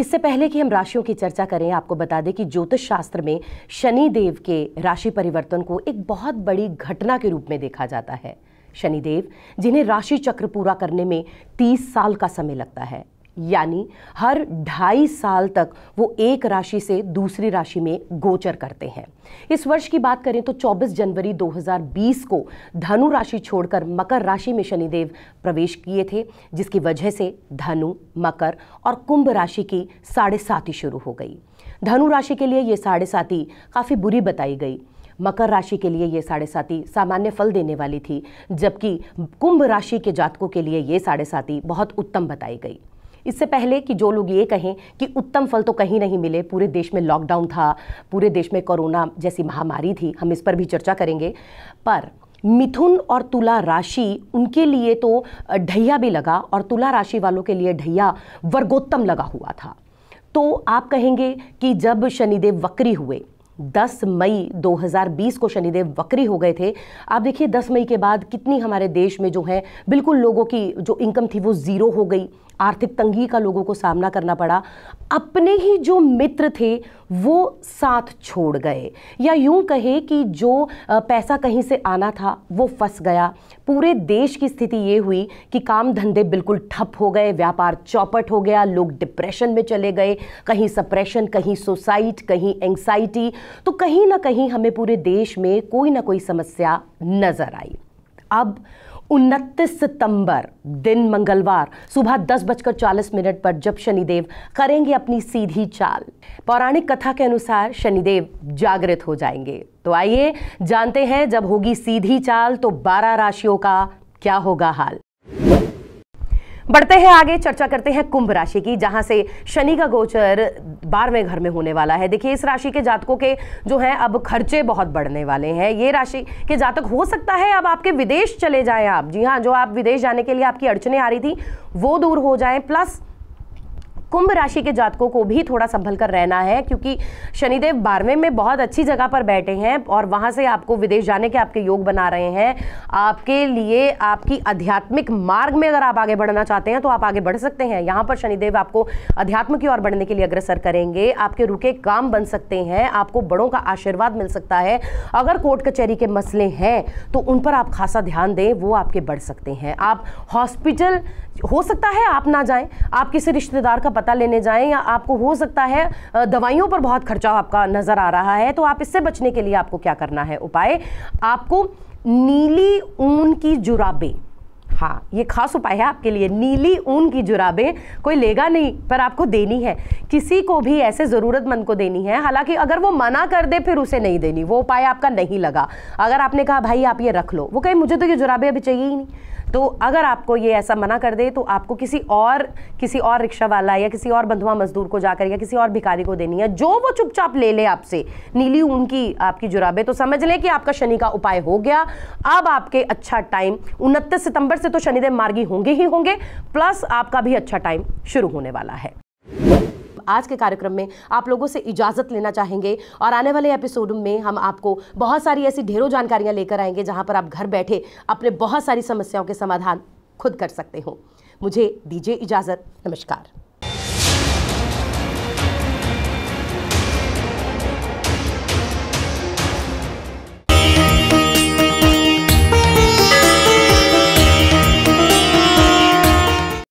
इससे पहले कि हम राशियों की चर्चा करें आपको बता दें कि ज्योतिष शास्त्र में शनि देव के राशि परिवर्तन को एक बहुत बड़ी घटना के रूप में देखा जाता है शनिदेव जिन्हें राशि चक्र पूरा करने में 30 साल का समय लगता है यानी हर ढाई साल तक वो एक राशि से दूसरी राशि में गोचर करते हैं इस वर्ष की बात करें तो 24 जनवरी 2020 को धनु राशि छोड़कर मकर राशि में शनिदेव प्रवेश किए थे जिसकी वजह से धनु मकर और कुंभ राशि की साढ़े साथी शुरू हो गई धनु राशि के लिए ये साढ़े साथी काफ़ी बुरी बताई गई मकर राशि के लिए ये साढ़े साथी सामान्य फल देने वाली थी जबकि कुंभ राशि के जातकों के लिए ये साढ़े साथी बहुत उत्तम बताई गई इससे पहले कि जो लोग ये कहें कि उत्तम फल तो कहीं नहीं मिले पूरे देश में लॉकडाउन था पूरे देश में कोरोना जैसी महामारी थी हम इस पर भी चर्चा करेंगे पर मिथुन और तुला राशि उनके लिए तो ढैया भी लगा और तुला राशि वालों के लिए ढैया वर्गोत्तम लगा हुआ था तो आप कहेंगे कि जब शनिदेव वक्री हुए 10 मई 2020 को शनिदेव वक्री हो गए थे आप देखिए 10 मई के बाद कितनी हमारे देश में जो है बिल्कुल लोगों की जो इनकम थी वो ज़ीरो हो गई आर्थिक तंगी का लोगों को सामना करना पड़ा अपने ही जो मित्र थे वो साथ छोड़ गए या यूं कहे कि जो पैसा कहीं से आना था वो फंस गया पूरे देश की स्थिति ये हुई कि काम धंधे बिल्कुल ठप हो गए व्यापार चौपट हो गया लोग डिप्रेशन में चले गए कहीं सप्रेशन कहीं सुसाइड कहीं एंग्जाइटी तो कहीं ना कहीं हमें पूरे देश में कोई ना कोई समस्या नज़र आई अब उनतीस सितंबर दिन मंगलवार सुबह दस बजकर चालीस मिनट पर जब शनिदेव करेंगे अपनी सीधी चाल पौराणिक कथा के अनुसार शनिदेव जागृत हो जाएंगे तो आइए जानते हैं जब होगी सीधी चाल तो बारह राशियों का क्या होगा हाल बढ़ते हैं आगे चर्चा करते हैं कुंभ राशि की जहां से शनि का गोचर बारहवें घर में होने वाला है देखिए इस राशि के जातकों के जो हैं अब खर्चे बहुत बढ़ने वाले हैं ये राशि के जातक हो सकता है अब आपके विदेश चले जाएं आप जी हाँ जो आप विदेश जाने के लिए आपकी अड़चने आ रही थी वो दूर हो जाए प्लस कुंभ राशि के जातकों को भी थोड़ा संभल कर रहना है क्योंकि शनिदेव बारहवें में बहुत अच्छी जगह पर बैठे हैं और वहाँ से आपको विदेश जाने के आपके योग बना रहे हैं आपके लिए आपकी आध्यात्मिक मार्ग में अगर आप आगे बढ़ना चाहते हैं तो आप आगे बढ़ सकते हैं यहाँ पर शनिदेव आपको अध्यात्म की ओर बढ़ने के लिए अग्रसर करेंगे आपके रुके काम बन सकते हैं आपको बड़ों का आशीर्वाद मिल सकता है अगर कोर्ट कचहरी के मसले हैं तो उन पर आप खासा ध्यान दें वो आपके बढ़ सकते हैं आप हॉस्पिटल हो सकता है आप ना जाएं आप किसी रिश्तेदार का पता लेने जाएं या आपको हो सकता है दवाइयों पर बहुत खर्चा आपका नज़र आ रहा है तो आप इससे बचने के लिए आपको क्या करना है उपाय आपको नीली ऊन की जुराबें हाँ ये खास उपाय है आपके लिए नीली ऊन की जुराबें कोई लेगा नहीं पर आपको देनी है किसी को भी ऐसे ज़रूरतमंद को देनी है हालांकि अगर वो मना कर दे फिर उसे नहीं देनी वो उपाय आपका नहीं लगा अगर आपने कहा भाई आप ये रख लो वो कहे मुझे तो ये जुराबे अभी चाहिए ही नहीं तो अगर आपको ये ऐसा मना कर दे तो आपको किसी और किसी और रिक्शा वाला या किसी और बंधुआ मजदूर को जाकर या किसी और भिखारी को देनी है जो वो चुपचाप ले ले आपसे नीली ऊन की आपकी जुराबे तो समझ लें कि आपका शनि का उपाय हो गया अब आपके अच्छा टाइम उनतीस सितंबर से तो शनिदेव मार्गी होंगे ही होंगे प्लस आपका भी अच्छा टाइम शुरू होने वाला है आज के कार्यक्रम में आप लोगों से इजाज़त लेना चाहेंगे और आने वाले एपिसोड में हम आपको बहुत सारी ऐसी ढेरों जानकारियां लेकर आएंगे जहां पर आप घर बैठे अपने बहुत सारी समस्याओं के समाधान खुद कर सकते हो मुझे दीजिए इजाज़त नमस्कार